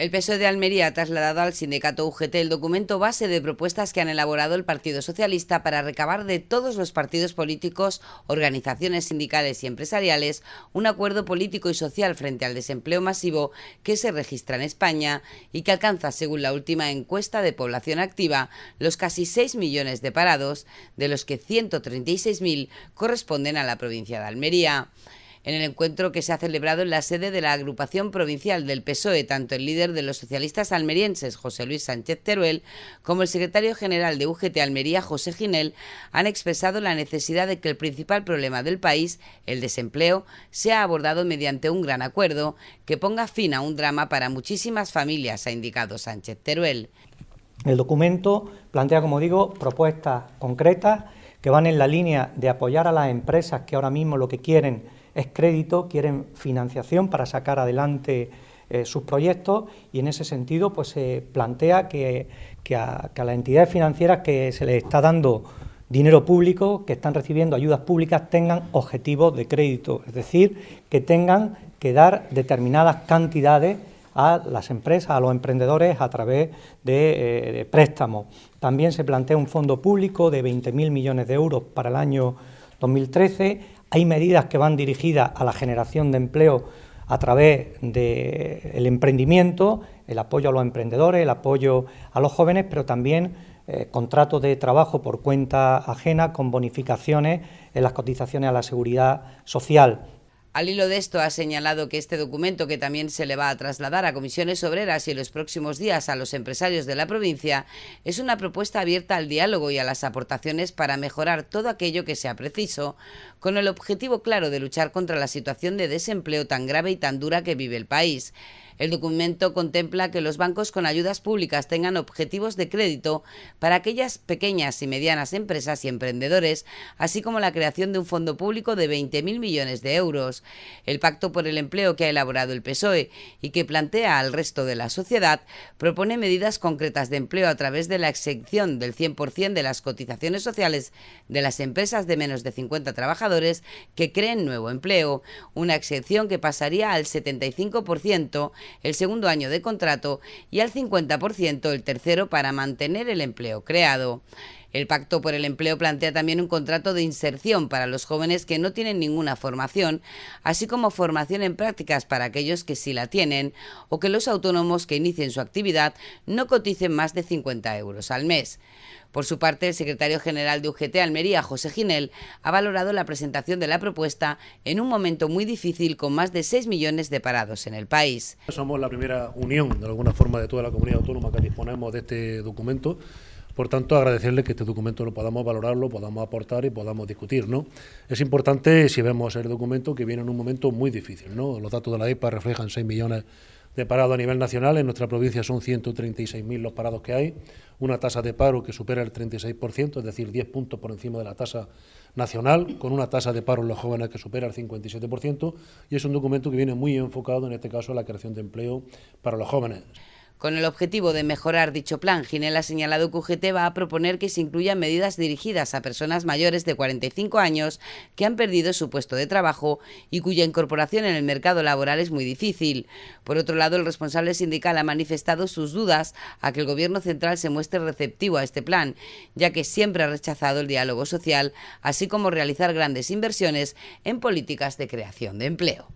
El PSOE de Almería ha trasladado al sindicato UGT el documento base de propuestas que han elaborado el Partido Socialista para recabar de todos los partidos políticos, organizaciones sindicales y empresariales un acuerdo político y social frente al desempleo masivo que se registra en España y que alcanza, según la última encuesta de población activa, los casi 6 millones de parados, de los que 136.000 corresponden a la provincia de Almería en el encuentro que se ha celebrado en la sede de la agrupación provincial del PSOE, tanto el líder de los socialistas almerienses, José Luis Sánchez Teruel, como el secretario general de UGT Almería, José Ginel, han expresado la necesidad de que el principal problema del país, el desempleo, sea abordado mediante un gran acuerdo que ponga fin a un drama para muchísimas familias, ha indicado Sánchez Teruel. El documento plantea, como digo, propuestas concretas que van en la línea de apoyar a las empresas que ahora mismo lo que quieren es crédito, quieren financiación para sacar adelante eh, sus proyectos y en ese sentido pues se plantea que, a, las entidades financieras que se les está dando dinero público, que están recibiendo ayudas públicas, tengan objetivos de crédito, es decir, que tengan que dar determinadas cantidades a las empresas, a los emprendedores a través de, eh, de préstamos. También se plantea un fondo público de 20.000 millones de euros para el año 2013 hay medidas que van dirigidas a la generación de empleo a través del emprendimiento, el apoyo a los emprendedores, el apoyo a los jóvenes, pero también eh, contratos de trabajo por cuenta ajena con bonificaciones en las cotizaciones a la seguridad social. Al hilo de esto, ha señalado que este documento, que también se le va a trasladar a comisiones obreras y en los próximos días a los empresarios de la provincia, es una propuesta abierta al diálogo y a las aportaciones para mejorar todo aquello que sea preciso, con el objetivo claro de luchar contra la situación de desempleo tan grave y tan dura que vive el país. El documento contempla que los bancos con ayudas públicas tengan objetivos de crédito para aquellas pequeñas y medianas empresas y emprendedores, así como la creación de un fondo público de 20.000 millones de euros. El Pacto por el Empleo que ha elaborado el PSOE y que plantea al resto de la sociedad propone medidas concretas de empleo a través de la exención del 100% de las cotizaciones sociales de las empresas de menos de 50 trabajadores que creen nuevo empleo, una exención que pasaría al 75% el segundo año de contrato y al 50% el tercero para mantener el empleo creado. El Pacto por el Empleo plantea también un contrato de inserción para los jóvenes que no tienen ninguna formación, así como formación en prácticas para aquellos que sí la tienen o que los autónomos que inicien su actividad no coticen más de 50 euros al mes. Por su parte, el secretario general de UGT Almería, José Ginel, ha valorado la presentación de la propuesta en un momento muy difícil con más de 6 millones de parados en el país. Somos la primera unión, de alguna forma, de toda la comunidad autónoma que disponemos de este documento. Por tanto, agradecerle que este documento lo podamos valorar, lo podamos aportar y podamos discutir. ¿no? Es importante, si vemos el documento, que viene en un momento muy difícil. ¿no? Los datos de la EPA reflejan 6 millones de parados a nivel nacional. En nuestra provincia son 136.000 los parados que hay, una tasa de paro que supera el 36%, es decir, 10 puntos por encima de la tasa nacional, con una tasa de paro en los jóvenes que supera el 57%, y es un documento que viene muy enfocado, en este caso, a la creación de empleo para los jóvenes. Con el objetivo de mejorar dicho plan, Ginela ha señalado que UGT va a proponer que se incluyan medidas dirigidas a personas mayores de 45 años que han perdido su puesto de trabajo y cuya incorporación en el mercado laboral es muy difícil. Por otro lado, el responsable sindical ha manifestado sus dudas a que el Gobierno central se muestre receptivo a este plan, ya que siempre ha rechazado el diálogo social, así como realizar grandes inversiones en políticas de creación de empleo.